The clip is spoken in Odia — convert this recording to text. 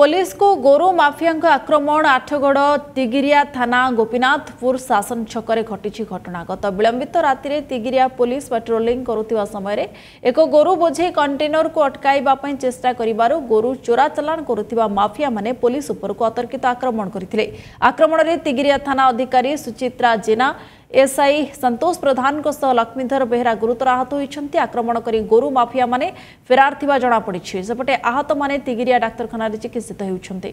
ପୋଲିସ କୁ ଗୋରୁ ମାଫିଆଙ୍କ ଆକ୍ରମଣ ଆଠଗଡ଼ ତିଗିରିଆ ଥାନା ଗୋପୀନାଥପୁର ଶାସନ ଛକରେ ଘଟିଛି ଘଟଣା ଗତ ବିଳମ୍ବିତ ରାତିରେ ତିଗିରିଆ ପୋଲିସ ପାଟ୍ରୋଲିଂ କରୁଥିବା ସମୟରେ ଏକ ଗୋରୁ ବୋଝେଇ କଣ୍ଟେନରକୁ ଅଟକାଇବା ପାଇଁ ଚେଷ୍ଟା କରିବାରୁ ଗୋରୁ ଚୋରାଚାଲାଣ କରୁଥିବା ମାଫିଆମାନେ ପୋଲିସ ଉପରକୁ ଅତର୍କିତ ଆକ୍ରମଣ କରିଥିଲେ ଆକ୍ରମଣରେ ତିଗିରିଆ ଥାନା ଅଧିକାରୀ ସୁଚିତ୍ରା ଜେନା ଏସ୍ଆଇ ସନ୍ତୋଷ ପ୍ରଧାନଙ୍କ ସହ ଲକ୍ଷ୍ମୀଧର ବେହେରା ଗୁରୁତର ଆହତ ହୋଇଛନ୍ତି ଆକ୍ରମଣ କରି ଗୋରୁ ମାଫିଆମାନେ ଫେରାର ଥିବା ଜଣାପଡ଼ିଛି ସେପଟେ ଆହତମାନେ ତିଗିରିଆ ଡାକ୍ତରଖାନାରେ ଚିକିତ୍ସିତ ହେଉଛନ୍ତି